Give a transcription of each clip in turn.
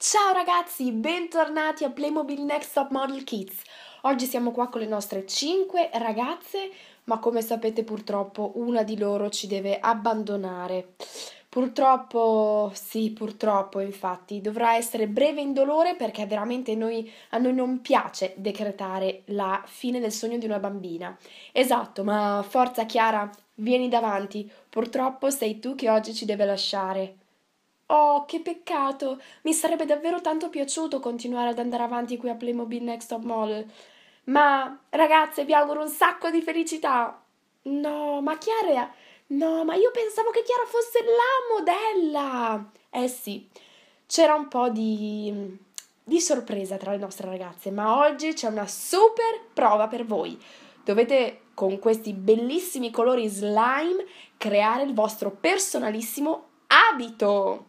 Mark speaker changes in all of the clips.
Speaker 1: Ciao ragazzi, bentornati a Playmobil Next Top Model Kids. Oggi siamo qua con le nostre 5 ragazze, ma come sapete purtroppo una di loro ci deve abbandonare. Purtroppo, sì, purtroppo infatti, dovrà essere breve in dolore perché veramente noi, a noi non piace decretare la fine del sogno di una bambina. Esatto, ma forza Chiara, vieni davanti, purtroppo sei tu che oggi ci deve lasciare. Oh, che peccato! Mi sarebbe davvero tanto piaciuto continuare ad andare avanti qui a Playmobil Next Top Model. Ma, ragazze, vi auguro un sacco di felicità! No, ma Chiara... No, ma io pensavo che Chiara fosse la modella! Eh sì, c'era un po' di... di sorpresa tra le nostre ragazze, ma oggi c'è una super prova per voi. Dovete con questi bellissimi colori slime creare il vostro personalissimo abito.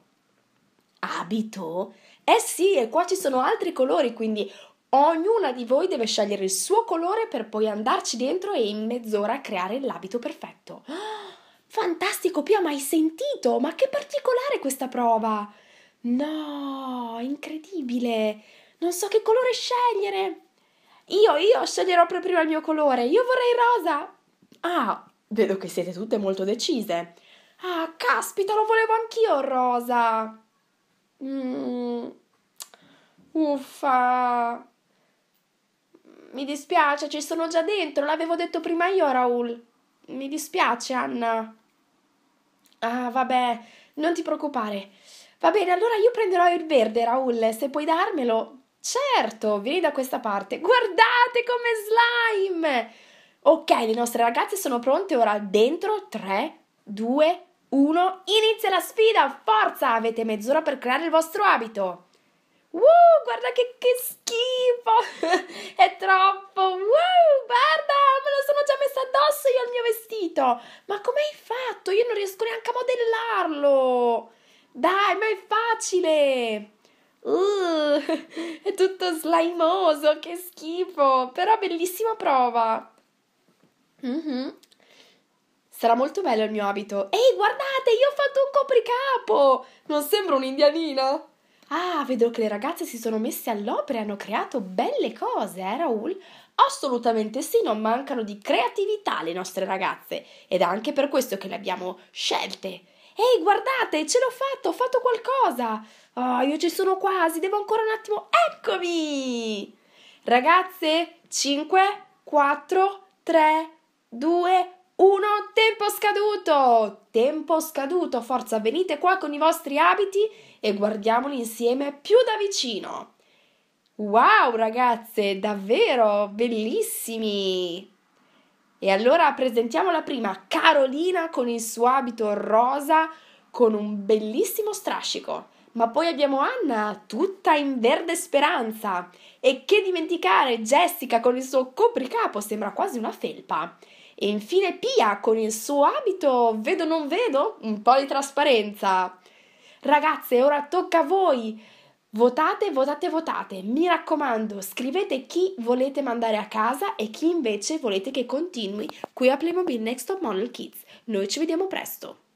Speaker 1: Abito? Eh sì, e qua ci sono altri colori, quindi ognuna di voi deve scegliere il suo colore per poi andarci dentro e in mezz'ora creare l'abito perfetto. Oh, fantastico, Pia, mai sentito? Ma che particolare questa prova! No, incredibile! Non so che colore scegliere! Io, io sceglierò per prima il mio colore, io vorrei rosa! Ah, vedo che siete tutte molto decise. Ah, caspita, lo volevo anch'io rosa! Mm, uffa. Mi dispiace, ci sono già dentro, l'avevo detto prima io, Raul. Mi dispiace, Anna. Ah, vabbè, non ti preoccupare. Va bene, allora io prenderò il verde, Raul, se puoi darmelo. Certo, vieni da questa parte. Guardate come slime! Ok, le nostre ragazze sono pronte ora. Dentro 3, 2, 1. 1. Inizia la sfida! Forza! Avete mezz'ora per creare il vostro abito. Wow, guarda che, che schifo! È troppo! Wow, guarda, me lo sono già messa addosso io il mio vestito! Ma come hai fatto? Io non riesco neanche a modellarlo! Dai, ma è facile! Uh, è tutto slaimoso, che schifo! Però bellissima prova! Mm-hmm. Sarà molto bello il mio abito. Ehi, guardate, io ho fatto un copricapo! Non sembra un'indianina? Ah, vedo che le ragazze si sono messe all'opera e hanno creato belle cose, eh, Raul? Assolutamente sì, non mancano di creatività le nostre ragazze ed è anche per questo che le abbiamo scelte. Ehi, guardate, ce l'ho fatto, ho fatto qualcosa. Oh, io ci sono quasi, devo ancora un attimo. Eccomi! Ragazze, 5, 4, 3, 2, 1 scaduto! Tempo scaduto! Forza, venite qua con i vostri abiti e guardiamoli insieme più da vicino! Wow, ragazze, davvero bellissimi! E allora presentiamo la prima, Carolina con il suo abito rosa con un bellissimo strascico. Ma poi abbiamo Anna, tutta in verde speranza. E che dimenticare, Jessica con il suo copricapo sembra quasi una felpa. E infine Pia con il suo abito, vedo non vedo, un po' di trasparenza. Ragazze, ora tocca a voi. Votate, votate, votate. Mi raccomando, scrivete chi volete mandare a casa e chi invece volete che continui qui a Playmobil Next Top Model Kids. Noi ci vediamo presto.